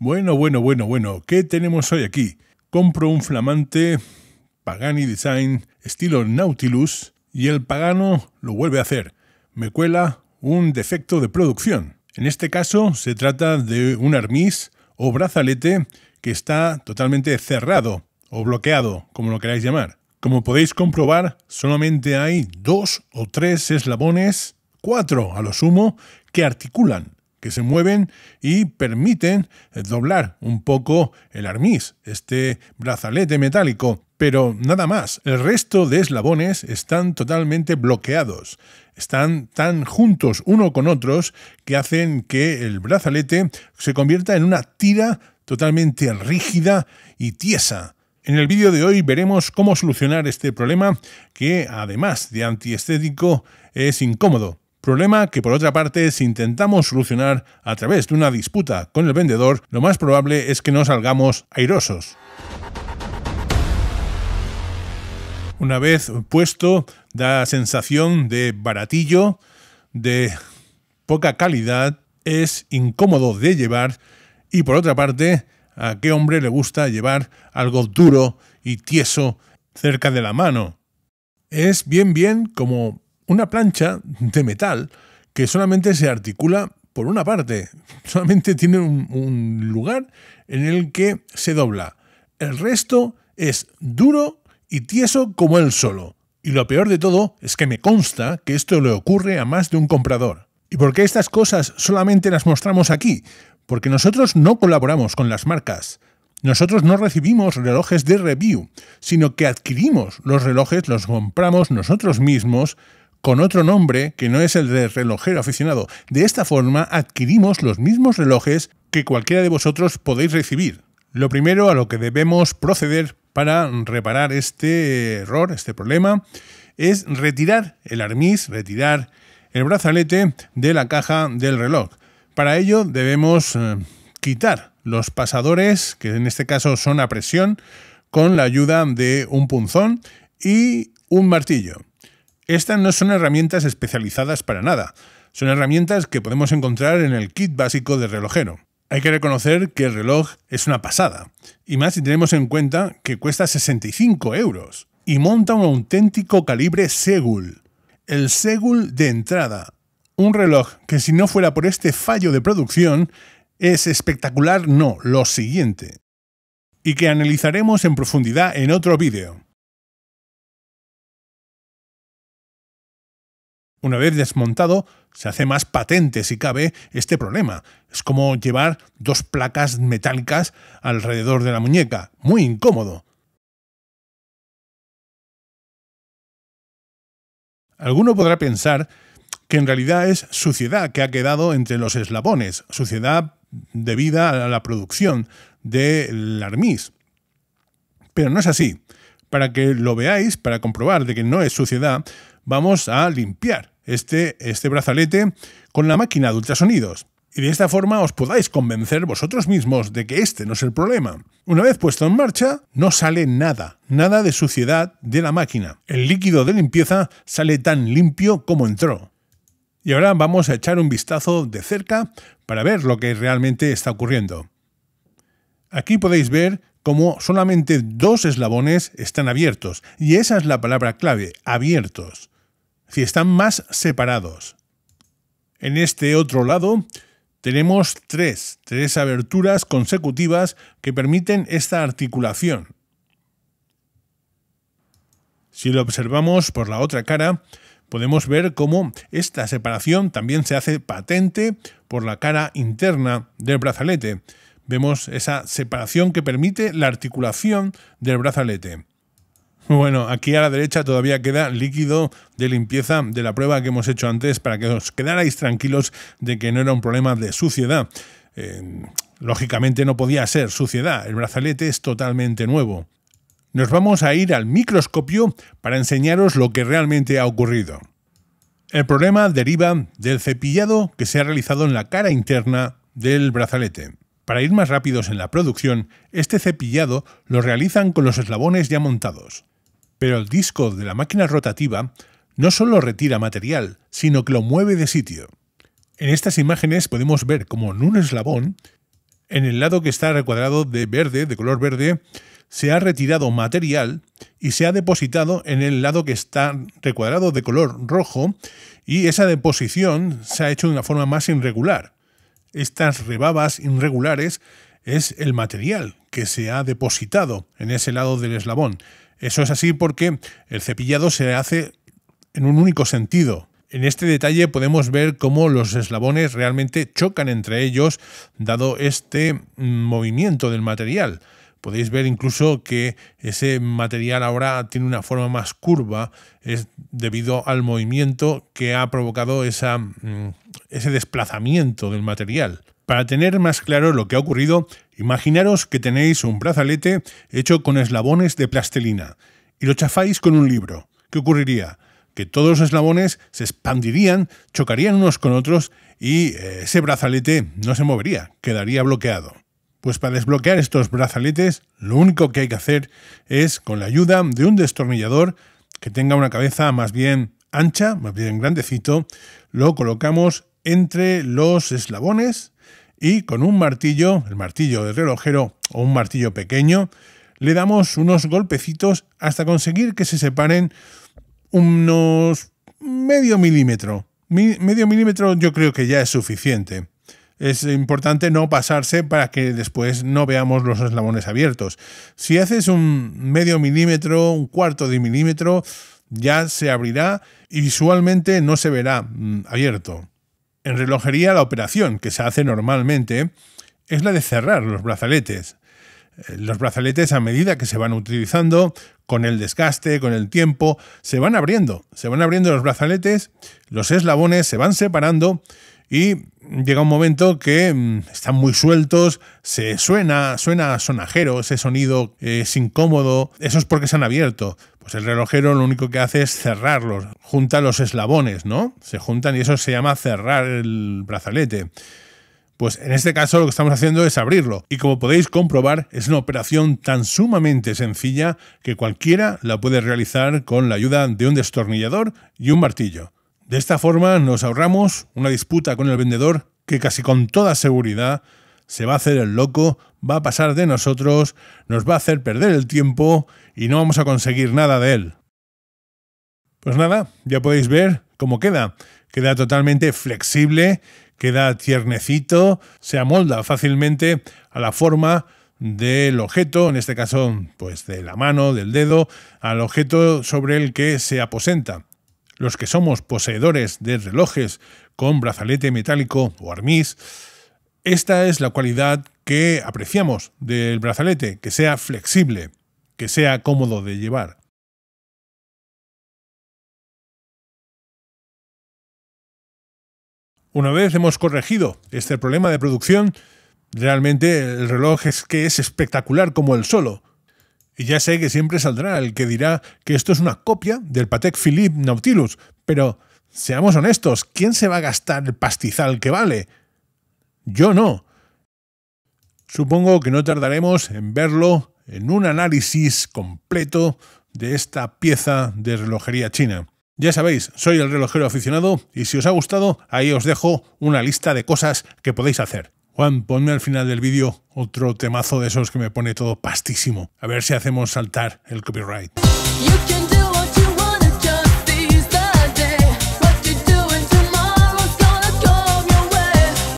Bueno, bueno, bueno, bueno, ¿qué tenemos hoy aquí? Compro un flamante Pagani Design estilo Nautilus y el pagano lo vuelve a hacer. Me cuela un defecto de producción. En este caso se trata de un armis o brazalete que está totalmente cerrado o bloqueado, como lo queráis llamar. Como podéis comprobar, solamente hay dos o tres eslabones, cuatro a lo sumo, que articulan que se mueven y permiten eh, doblar un poco el armis, este brazalete metálico, pero nada más. El resto de eslabones están totalmente bloqueados, están tan juntos uno con otros que hacen que el brazalete se convierta en una tira totalmente rígida y tiesa. En el vídeo de hoy veremos cómo solucionar este problema que, además de antiestético, es incómodo. Problema que por otra parte, si intentamos solucionar a través de una disputa con el vendedor, lo más probable es que no salgamos airosos. Una vez puesto, da sensación de baratillo, de poca calidad, es incómodo de llevar y por otra parte, ¿a qué hombre le gusta llevar algo duro y tieso cerca de la mano? Es bien bien como una plancha de metal que solamente se articula por una parte, solamente tiene un, lugar en el que se dobla. El resto es duro y tieso como él solo. Y lo peor de todo es que me consta que esto le ocurre a más de un comprador. ¿Y por qué estas cosas solamente las mostramos aquí? Porque nosotros no colaboramos con las marcas. Nosotros no recibimos relojes de review, sino que adquirimos los relojes, los compramos nosotros mismos con otro nombre que no es el de relojero aficionado. De esta forma adquirimos los mismos relojes que cualquiera de vosotros podéis recibir. Lo primero a lo que debemos proceder para reparar este error, este problema, es retirar el armis, retirar el brazalete de la caja del reloj. Para ello debemos eh, quitar los pasadores, que en este caso son a presión, con la ayuda de un punzón y un martillo. Estas no son herramientas especializadas para nada, son herramientas que podemos encontrar en el kit básico de relojero. Hay que reconocer que el reloj es una pasada, y más si tenemos en cuenta que cuesta 65 euros y monta un auténtico calibre Segul, el Segul de entrada, un reloj que si no fuera por este fallo de producción es espectacular, no, lo siguiente, y que analizaremos en profundidad en otro vídeo. Una vez desmontado, se hace más patente, si cabe, este problema. Es como llevar dos placas metálicas alrededor de la muñeca. Muy incómodo. Alguno podrá pensar que en realidad es suciedad que ha quedado entre los eslabones, suciedad debida a la producción del armis. Pero no es así. Para que lo veáis, para comprobar de que no es suciedad, vamos a limpiar este, este brazalete con la máquina de ultrasonidos y de esta forma os podáis convencer vosotros mismos de que este no es el problema. Una vez puesto en marcha, no sale nada, nada de suciedad de la máquina. El líquido de limpieza sale tan limpio como entró. Y ahora vamos a echar un vistazo de cerca para ver lo que realmente está ocurriendo. Aquí podéis ver cómo solamente dos eslabones están abiertos, y esa es la palabra clave, abiertos si están más separados. En este otro lado tenemos tres, tres aberturas consecutivas que permiten esta articulación. Si lo observamos por la otra cara, podemos ver cómo esta separación también se hace patente por la cara interna del brazalete. Vemos esa separación que permite la articulación del brazalete. Bueno, aquí a la derecha todavía queda líquido de limpieza de la prueba que hemos hecho antes para que os quedarais tranquilos de que no era un problema de suciedad. Eh, lógicamente no podía ser suciedad, el brazalete es totalmente nuevo. Nos vamos a ir al microscopio para enseñaros lo que realmente ha ocurrido. El problema deriva del cepillado que se ha realizado en la cara interna del brazalete. Para ir más rápidos en la producción, este cepillado lo realizan con los eslabones ya montados. Pero el disco de la máquina rotativa no solo retira material, sino que lo mueve de sitio. En estas imágenes podemos ver como en un eslabón, en el lado que está recuadrado de verde, de color verde, se ha retirado material y se ha depositado en el lado que está recuadrado de color rojo y esa deposición se ha hecho de una forma más irregular. Estas rebabas irregulares es el material que se ha depositado en ese lado del eslabón. Eso es así porque el cepillado se hace en un único sentido. En este detalle podemos ver cómo los eslabones realmente chocan entre ellos dado este mm, movimiento del material. Podéis ver incluso que ese material ahora tiene una forma más curva, es debido al movimiento que ha provocado esa, mm, ese desplazamiento del material. Para tener más claro lo que ha ocurrido, Imaginaros que tenéis un brazalete hecho con eslabones de plastelina y lo chafáis con un libro. ¿Qué ocurriría? Que todos los eslabones se expandirían, chocarían unos con otros y eh, ese brazalete no se movería, quedaría bloqueado. Pues para desbloquear estos brazaletes, lo único que hay que hacer es, con la ayuda de un destornillador que tenga una cabeza más bien ancha, más bien grandecito, lo colocamos entre los eslabones y con un martillo, el martillo del relojero o un martillo pequeño, le damos unos golpecitos hasta conseguir que se separen unos medio milímetro. medio milímetro yo creo que ya es suficiente. Es importante no pasarse para que después no veamos los eslabones abiertos. Si haces un medio milímetro, un cuarto de milímetro, ya se abrirá y visualmente no se verá mm, abierto. En relojería la operación que se hace normalmente es la de cerrar los brazaletes. Eh, los brazaletes a medida que se van utilizando, con el desgaste, con el tiempo, se van abriendo, se van abriendo los brazaletes, los eslabones se van separando y llega un momento que mm, están muy sueltos, se suena, suena sonajero, ese sonido eh, es incómodo, eso es porque se han abierto. Pues el relojero lo único que hace es cerrarlos, junta los eslabones, ¿no? Se juntan y eso se llama cerrar el brazalete. Pues en este caso lo que estamos haciendo es abrirlo. Y como podéis comprobar, es una operación tan sumamente sencilla que cualquiera la puede realizar con la ayuda de un destornillador y un martillo. De esta forma nos ahorramos una disputa con el vendedor que casi con toda seguridad se va a hacer el loco, va a pasar de nosotros, nos va a hacer perder el tiempo y no vamos a conseguir nada de él. Pues nada, ya podéis ver cómo queda. Queda totalmente flexible, queda tiernecito, se amolda fácilmente a la forma del objeto, en este caso pues de la mano, del dedo, al objeto sobre el que se aposenta los que somos poseedores de relojes con brazalete metálico o armis, esta es la cualidad que apreciamos del brazalete, que sea flexible, que sea cómodo de llevar. Una vez hemos corregido este problema de producción, realmente el reloj es que es espectacular como el solo. Y ya sé que siempre saldrá el que dirá que esto es una copia del Patek Philippe Nautilus, pero seamos honestos, ¿quién se va a gastar el pastizal que vale? Yo no. Supongo que no tardaremos en verlo en un análisis completo de esta pieza de relojería china. Ya sabéis, soy el relojero aficionado y si os ha gustado, ahí os dejo una lista de cosas que podéis hacer. Juan, ponme al final del vídeo otro temazo de esos que me pone todo pastísimo. A ver si hacemos saltar el copyright.